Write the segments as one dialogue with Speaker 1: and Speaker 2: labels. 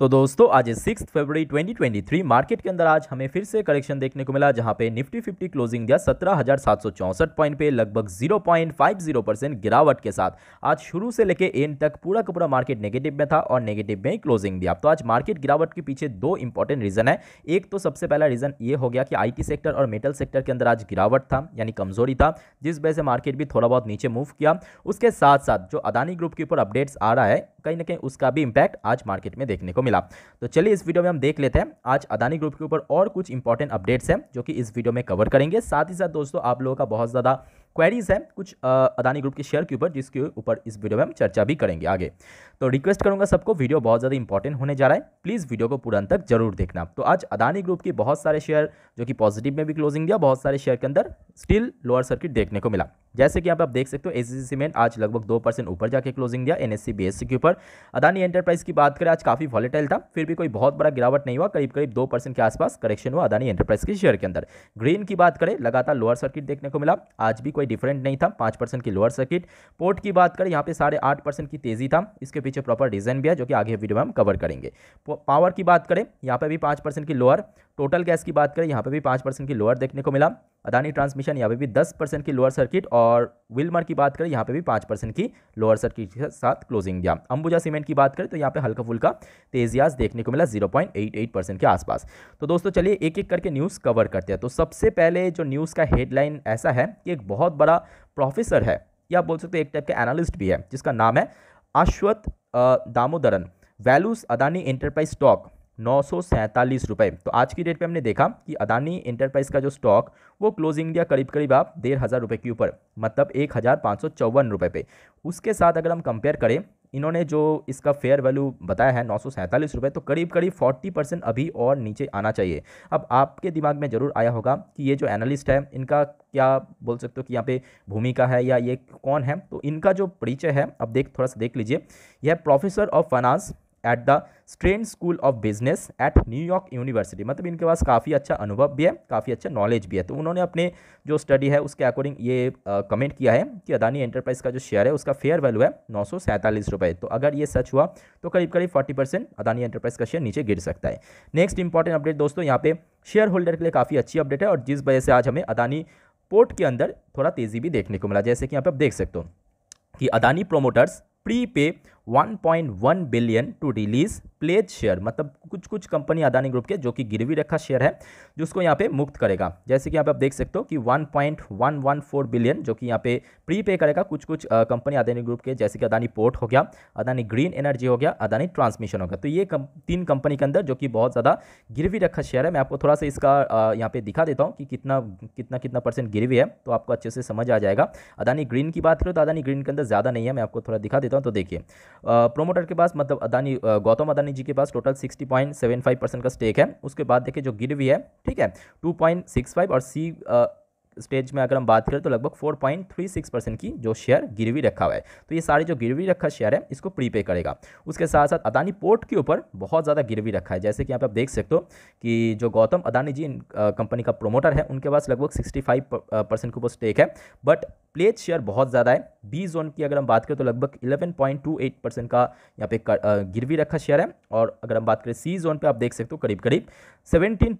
Speaker 1: तो दोस्तों आज सिक्स फरवरी 2023 मार्केट के अंदर आज हमें फिर से करेक्शन देखने को मिला जहां पे निफ्टी 50 क्लोजिंग दिया सत्रह पॉइंट पे लगभग 0.50 परसेंट गिरावट के साथ आज शुरू से लेके एंड तक पूरा का पूरा मार्केट नेगेटिव में था और नेगेटिव में ही क्लोजिंग दिया तो आज मार्केट गिरावट के पीछे दो इंपॉर्टेंट रीजन है एक तो सबसे पहला रीजन ये हो गया कि आई सेक्टर और मेटल सेक्टर के अंदर आज गिरावट था यानी कमजोरी था जिस वजह से मार्केट भी थोड़ा बहुत नीचे मूव किया उसके साथ साथ जो अदानी ग्रुप के ऊपर अपडेट्स आ रहा है कहीं ना कहीं उसका भी इंपैक्ट आज मार्केट में देखने को मिला मिला तो चलिए इस वीडियो में हम देख लेते हैं आज अदानी ग्रुप के ऊपर और कुछ इंपॉर्टेंट अपडेट्स हैं जो कि इस वीडियो में कवर करेंगे साथ ही साथ दोस्तों आप लोगों का बहुत ज़्यादा क्वेरीज हैं कुछ अदानी ग्रुप के शेयर के ऊपर जिसके ऊपर इस वीडियो में हम चर्चा भी करेंगे आगे तो रिक्वेस्ट करूंगा सबको वीडियो बहुत ज़्यादा इंपॉर्टेंट होने जा रहा है प्लीज़ वीडियो को पूरा तक जरूर देखना तो आज अदानी ग्रुप के बहुत सारे शेयर जो कि पॉजिटिव में भी क्लोजिंग दिया बहुत सारे शेयर के अंदर स्टिल लोअर सर्किट देखने को मिला जैसे कि आप देख सकते हो सी सीमेंट आज लगभग दो परसेंट ऊपर जाके क्लोजिंग दिया एनएससी बीएससी के ऊपर अदानी एंटरप्राइज की बात करें आज काफी वॉलेटाइल था फिर भी कोई बहुत बड़ा गिरावट नहीं हुआ करीब करीब दो परसेंट के आसपास करेक्शन हुआ अदानी एंटरप्राइज के शेयर के अंदर ग्रीन की बात करें लगातार लोअर सर्किट देखने को मिला आज भी कोई डिफरेंट नहीं था पाँच परसेंट की लोअर सर्किट पोर्ट की बात करें यहाँ पे साढ़े आठ परसेंट की तेजी था इसके पीछे प्रॉपर रीजन भी है जो कि आगे वीडियो में हम कवर करेंगे पावर की बात करें यहाँ पे भी पाँच परसेंट की लोअर टोटल गैस की बात करें यहाँ पे भी पाँच परसेंट की लोअर देखने को मिला अदानी ट्रांसमिशन यहाँ पे भी दस परसेंट की लोअर सर्किट और विलमर की बात करें यहाँ पे भी पाँच परसेंट की लोअर सर्किट के साथ क्लोजिंग दिया अंबुजा सीमेंट की बात करें तो यहाँ पे हल्का फुल्का तेजियाज देखने को मिला zero point eight eight percent के आसपास तो दोस्तों चलिए एक एक करके न्यूज़ कवर करते हैं तो सबसे पहले जो न्यूज़ का हेडलाइन ऐसा है कि एक बहुत बड़ा प्रोफेसर है या आप बोल सकते हो एक टाइप का एनालिस्ट भी है जिसका नाम है Aswath Damodaran values Adani enterprise stock नौ सौ सैंतालीस रुपये तो आज की डेट पे हमने देखा कि अदानी इंटरप्राइज का जो स्टॉक वो क्लोजिंग दिया करीब करीब आप डेढ़ हज़ार रुपये के ऊपर मतलब एक हज़ार पाँच सौ चौवन रुपये पे उसके साथ अगर हम कंपेयर करें इन्होंने जो इसका फेयर वैल्यू बताया है नौ सौ सैंतालीस रुपये तो करीब करीब फोर्टी परसेंट अभी और नीचे आना चाहिए अब आपके दिमाग में ज़रूर आया होगा कि ये जो एनालिस्ट है इनका क्या बोल सकते हो कि यहाँ पे भूमिका है या ये कौन है तो इनका जो परिचय है अब देख थोड़ा सा देख लीजिए यह professor of finance at the Stern School of Business at New York University मतलब इनके पास काफ़ी अच्छा अनुभव भी है काफ़ी अच्छा नॉलेज भी है तो उन्होंने अपने जो स्टडी है उसके अकॉर्डिंग ये कमेंट किया है कि अदानी एंटरप्राइज का जो शेयर है उसका फेयर वैल्यू है नौ रुपए तो अगर ये सच हुआ तो करीब करीब फोर्टी परसेंट अदानी एंटरप्राइज का शेयर नीचे गिर सकता है नेक्स्ट इंपॉर्टेंट अपडेट दोस्तों यहाँ पे शेयर होल्डर के लिए काफ़ी अच्छी अपडेट है और जिस वजह से आज हमें अदानी पोर्ट के अंदर थोड़ा तेज़ी भी देखने को मिला जैसे कि यहाँ पे आप देख सकते हो कि Adani promoters prepay 1.1 billion to release pledge share मतलब कुछ कुछ कंपनी अदानी ग्रुप के जो कि गिरवी रखा शेयर है जिसको यहाँ पे मुक्त करेगा जैसे कि यहाँ पे आप देख सकते हो कि 1.114 बिलियन जो कि यहाँ पे प्री पे करेगा कुछ कुछ कंपनी अदानी ग्रुप के जैसे कि अदानी पोर्ट हो गया अदानी ग्रीन एनर्जी हो गया अदानी ट्रांसमिशन हो गया तो ये कम, तीन कंपनी के अंदर जो कि बहुत ज़्यादा गिरवी रखा शेयर है मैं आपको थोड़ा सा इसका यहाँ पे दिखा देता हूँ कि कितना कितना कितना परसेंट गिरवी है तो आपको अच्छे से समझ आ जाएगा अदानी ग्रीन की बात करो तो अदानी ग्रीन के अंदर ज़्यादा नहीं है मैं आपको थोड़ा दिखा देता हूँ तो देखिए प्रोमोटर के पास मतलब अदानी गौतम अदानी जी के पास total sixty point seven five percent का स्टेक है उसके बाद देखिए जो गिरवी है ठीक है टू पॉइंट सिक्स फाइव और सी स्टेज में अगर हम बात करें तो लगभग 4.36 परसेंट की जो शेयर गिरवी रखा हुआ है तो ये सारे जो गिरवी रखा शेयर है इसको प्रीपे करेगा उसके साथ साथ अदानी पोर्ट के ऊपर बहुत ज़्यादा गिरवी रखा है जैसे कि यहाँ पे आप देख सकते हो कि जो गौतम अदानी जी कंपनी का प्रोमोटर है उनके पास लगभग सिक्सटी परसेंट के ऊपर स्टेक है बट प्लेज शेयर बहुत ज़्यादा है बी जोन की अगर हम बात करें तो लगभग इलेवन परसेंट का यहाँ पे गिरवी रखा शेयर है और अगर हम बात करें सी जोन पर आप देख सकते हो करीब करीब सेवनटीन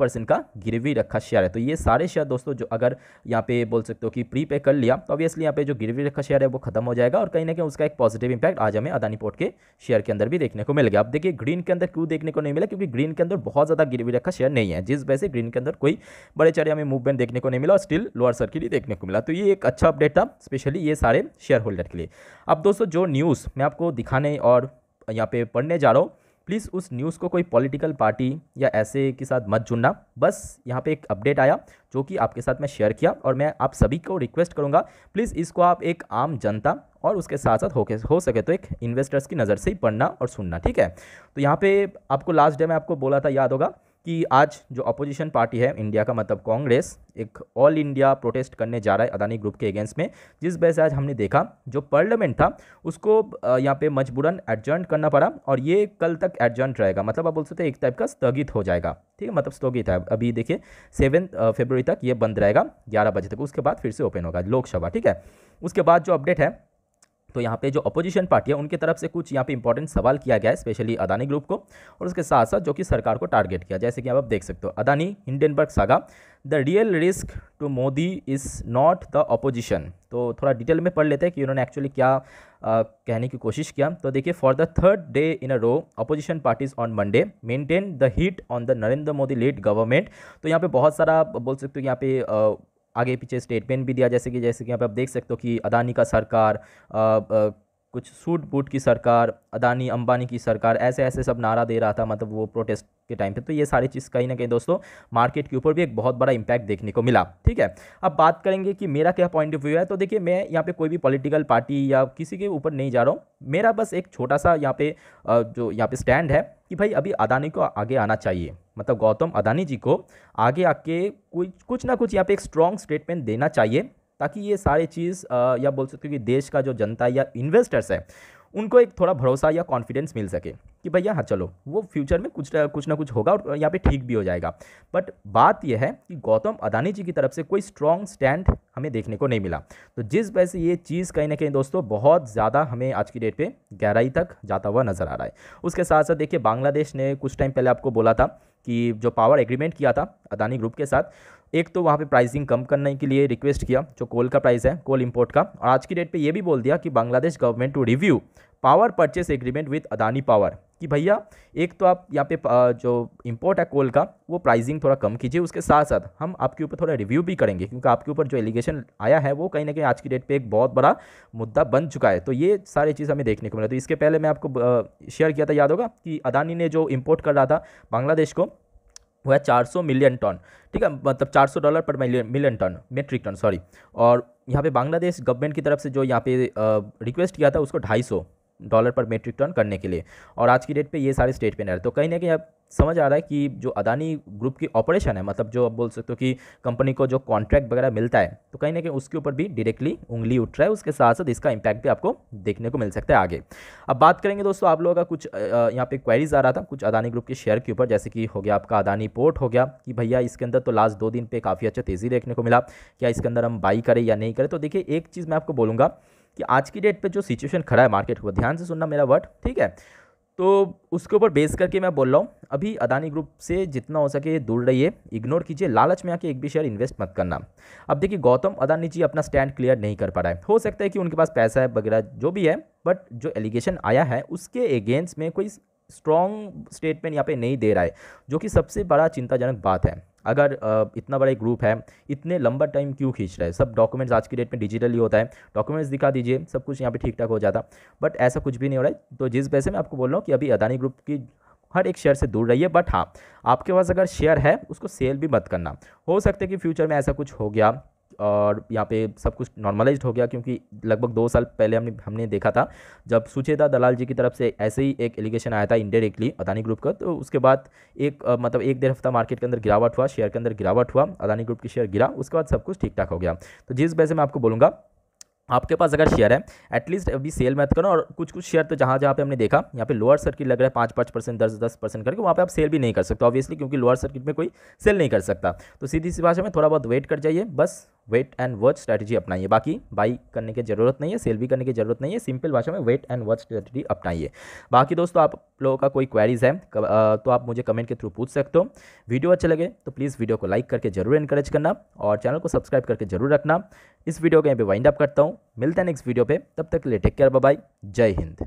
Speaker 1: परसेंट का गिरवी रखा शेयर है तो ये सारे शेयर दोस्तों जो अगर यहाँ पे बोल सकते हो कि प्री पे कर लिया तो ऑब्वियसली यहाँ पे जो गिरवी रखा शेयर है वो खत्म हो जाएगा और कहीं ना कहीं उसका एक पॉजिटिव इंपैक्ट आज हमें अदानी पोर्ट के शेयर के अंदर भी देखने को मिल गया अब देखिए ग्रीन के अंदर क्यों देखने को नहीं मिला क्योंकि ग्रीन के अंदर बहुत ज़्यादा गिरवी रखा शेयर नहीं है जिस वजह से ग्रीन के अंदर कोई बड़े चढ़े हमें मूवमेंट देखने को नहीं मिला और स्टिल लोअर सर्किट ही देखने को मिला तो ये एक अच्छा अपडेट था स्पेशली ये सारे शेयर होल्डर के लिए अब दोस्तों जो न्यूज़ मैं आपको दिखाने और यहाँ पे पढ़ने जा रहा हूँ प्लीज़ उस न्यूज़ को कोई पॉलिटिकल पार्टी या ऐसे के साथ मत जुड़ना बस यहाँ पे एक अपडेट आया जो कि आपके साथ मैं शेयर किया और मैं आप सभी को रिक्वेस्ट करूँगा प्लीज़ इसको आप एक आम जनता और उसके साथ साथ होके हो सके तो एक इन्वेस्टर्स की नज़र से ही पढ़ना और सुनना ठीक है तो यहाँ पर आपको लास्ट डे मैं आपको बोला था याद होगा कि आज जो अपोजिशन पार्टी है इंडिया का मतलब कांग्रेस एक ऑल इंडिया प्रोटेस्ट करने जा रहा है अदानी ग्रुप के अगेंस्ट में जिस वजह से आज हमने देखा जो पार्लियामेंट था उसको यहाँ पे मजबूरन एडजर्न करना पड़ा और ये कल तक एडजर्न रहेगा मतलब आप बोल सकते हैं एक टाइप का स्थगित हो जाएगा ठीक है मतलब स्थगित है अभी देखिए सेवन फेबररी तक ये बंद रहेगा ग्यारह बजे तक उसके बाद फिर से ओपन होगा लोकसभा ठीक है उसके बाद जो अपडेट है तो यहाँ पे जो अपोजिशन पार्टी है उनके तरफ से कुछ यहाँ पे इंपॉर्टेंट सवाल किया गया है स्पेशली अदानी ग्रुप को और उसके साथ साथ जो कि सरकार को टारगेट किया जैसे कि आप देख सकते हो Adani Hindenburg saga the real risk to Modi is not the opposition तो थोड़ा डिटेल में पढ़ लेते हैं कि उन्होंने एक्चुअली क्या आ, कहने की कोशिश किया तो देखिए for the third day in a row opposition parties on Monday maintain the heat on the Narendra Modi led government तो यहाँ पे बहुत सारा बोल सकते हो यहाँ पे आगे पीछे स्टेटमेंट भी दिया जैसे कि जैसे कि यहाँ पे आप देख सकते हो कि अदानी का सरकार आ, आ, कुछ सूट बूट की सरकार अदानी अंबानी की सरकार ऐसे ऐसे सब नारा दे रहा था मतलब वो प्रोटेस्ट के टाइम पे तो ये सारी चीज़ कहीं ना कहीं दोस्तों मार्केट के ऊपर भी एक बहुत बड़ा इंपैक्ट देखने को मिला ठीक है अब बात करेंगे कि मेरा क्या पॉइंट ऑफ व्यू है तो देखिए मैं यहाँ पे कोई भी पॉलिटिकल पार्टी या किसी के ऊपर नहीं जा रहा हूँ मेरा बस एक छोटा सा यहाँ पे जो यहाँ पे स्टैंड है कि भाई अभी अदानी को आगे आना चाहिए मतलब गौतम अदानी जी को आगे आके कुछ कुछ ना कुछ यहाँ पे एक स्ट्रॉन्ग स्टेटमेंट देना चाहिए ताकि ये सारी चीज़ या बोल सकते हो कि देश का जो जनता या इन्वेस्टर्स है उनको एक थोड़ा भरोसा या कॉन्फिडेंस मिल सके कि भैया हाँ चलो वो फ्यूचर में कुछ ना कुछ ना कुछ होगा और यहाँ पे ठीक भी हो जाएगा बट बात यह है कि गौतम अदानी जी की तरफ से कोई स्ट्रॉन्ग स्टैंड हमें देखने को नहीं मिला तो जिस वजह से ये चीज़ कहीं ना कहीं दोस्तों बहुत ज़्यादा हमें आज की डेट पर गहराई तक जाता हुआ नज़र आ रहा है उसके साथ साथ देखिए बांग्लादेश ने कुछ टाइम पहले आपको बोला था कि जो पावर एग्रीमेंट किया था अदानी ग्रुप के साथ एक तो वहाँ पे प्राइसिंग कम करने के लिए रिक्वेस्ट किया जो कोल का प्राइस है कोल इंपोर्ट का और आज की डेट पे ये भी बोल दिया कि Bangladesh government to review power purchase agreement with Adani power कि भैया एक तो आप यहाँ पे जो इम्पोर्ट है कोल का वो प्राइसिंग थोड़ा कम कीजिए उसके साथ साथ हम आपके ऊपर थोड़ा रिव्यू भी करेंगे क्योंकि आपके ऊपर जो एलिगेशन आया है वो कहीं ना कहीं आज की डेट पे एक बहुत बड़ा मुद्दा बन चुका है तो ये सारी चीज़ हमें देखने को मिला तो इसके पहले मैं आपको शेयर किया था याद होगा कि अदानी ने जो इम्पोर्ट कर रहा था बांग्लादेश को वह चार सौ मिलियन टन ठीक है मतलब चार सौ डॉलर पर million ton metric ton sorry और यहाँ पे बांग्लादेश गवर्नमेंट की तरफ से जो यहाँ पे रिक्वेस्ट किया था उसको ढाई सौ डॉलर पर मेट्रिक टन करने के लिए और आज की डेट पे ये सारे स्टेट पे रहे तो कहीं ना कहीं अब समझ आ रहा है कि जो अदानी ग्रुप की ऑपरेशन है मतलब जो आप बोल सकते हो कि कंपनी को जो कॉन्ट्रैक्ट वगैरह मिलता है तो कहीं ना कहीं उसके ऊपर भी डायरेक्टली उंगली उठ रहा है उसके साथ साथ इसका इम्पैक्ट भी आपको देखने को मिल सकता है आगे अब बात करेंगे दोस्तों आप लोगों का कुछ यहाँ पे क्वारीज आ रहा था कुछ अदानी ग्रुप के शेयर के ऊपर जैसे कि हो गया आपका अदानी पोर्ट हो गया कि भैया इसके अंदर तो लास्ट दो दिन पर काफ़ी अच्छा तेज़ी देखने को मिला क्या इसके अंदर हम बाई करें या नहीं करें तो देखिए एक चीज़ मैं आपको बोलूँगा कि आज की डेट पे जो सिचुएशन खड़ा है मार्केट को ध्यान से सुनना मेरा वर्ड ठीक है तो उसके ऊपर बेस करके मैं बोल रहा हूँ अभी अदानी ग्रुप से जितना हो सके दूर रहिए इग्नोर कीजिए लालच में आके एक भी शेयर इन्वेस्ट मत करना अब देखिए गौतम अदानी जी अपना स्टैंड क्लियर नहीं कर पा रहा है हो सकता है कि उनके पास पैसा है वगैरह जो भी है बट जो एलिगेशन आया है उसके एगेंस्ट में कोई स्ट्रॉन्ग स्टेटमेंट यहाँ पे नहीं दे रहा है जो कि सबसे बड़ा चिंताजनक बात है अगर इतना बड़ा एक ग्रुप है इतने लंबा टाइम क्यों खींच रहा है सब डॉक्यूमेंट्स आज की डेट में डिजिटली होता है डॉक्यूमेंट्स दिखा दीजिए सब कुछ यहाँ पे ठीक ठाक हो जाता बट ऐसा कुछ भी नहीं हो रहा है तो जिस वजह से मैं आपको बोल रहा हूँ कि अभी अदानी ग्रुप की हर एक शेयर से दूर रहिए बट हाँ आपके पास अगर शेयर है उसको सेल भी मत करना हो सकता है कि फ्यूचर में ऐसा कुछ हो गया और यहाँ पे सब कुछ नॉर्मलाइज हो गया क्योंकि लगभग दो साल पहले हमने हमने देखा था जब सुचेता दलाल जी की तरफ से ऐसे ही एक एलिगेशन आया था इंडायरेक्टली अदानी ग्रुप का तो उसके बाद एक मतलब एक डेढ़ हफ्ता मार्केट के अंदर गिरावट हुआ शेयर के अंदर गिरावट हुआ अदानी ग्रुप की शेयर गिरा उसके बाद सब कुछ ठीक ठाक हो गया तो जिस वजह से मैं आपको बोलूँगा आपके पास अगर शेयर है एटलीस्ट अभी सेल मत करो और कुछ कुछ शेयर तो जहाँ जहाँ पे हमने देखा यहाँ पे लोअर सर्किट लग रहा है पाँच पाँच परसेंट दस दस परसेंट करके वहाँ पे आप सेल भी नहीं कर सकते ऑब्वियसली क्योंकि लोअर सर्किट में कोई सेल नहीं कर सकता तो सीधी सी भाषा में थोड़ा बहुत वेट कर जाइए बस वेट एंड वर्च स्ट्रैटेजी अपनाइए बाकी बाई करने की जरूरत नहीं है सेल भी करने की जरूरत नहीं है सिंपल भाषा में वेट एंड वर्च स्ट्रैटेजी अपनाइए बाकी दोस्तों आप लोगों का कोई क्वेरीज है तो आप मुझे कमेंट के थ्रू पूछ सकते हो वीडियो अच्छे लगे तो प्लीज़ वीडियो को लाइक करके जरूर इनकरेज करना और चैनल को सब्सक्राइब करके जरूर रखना इस वीडियो को यहाँ पे वाइंड अप करता हूँ मिलते हैं नेक्स्ट वीडियो पे तब तक के लिए टेक केयर बाय जय हिंद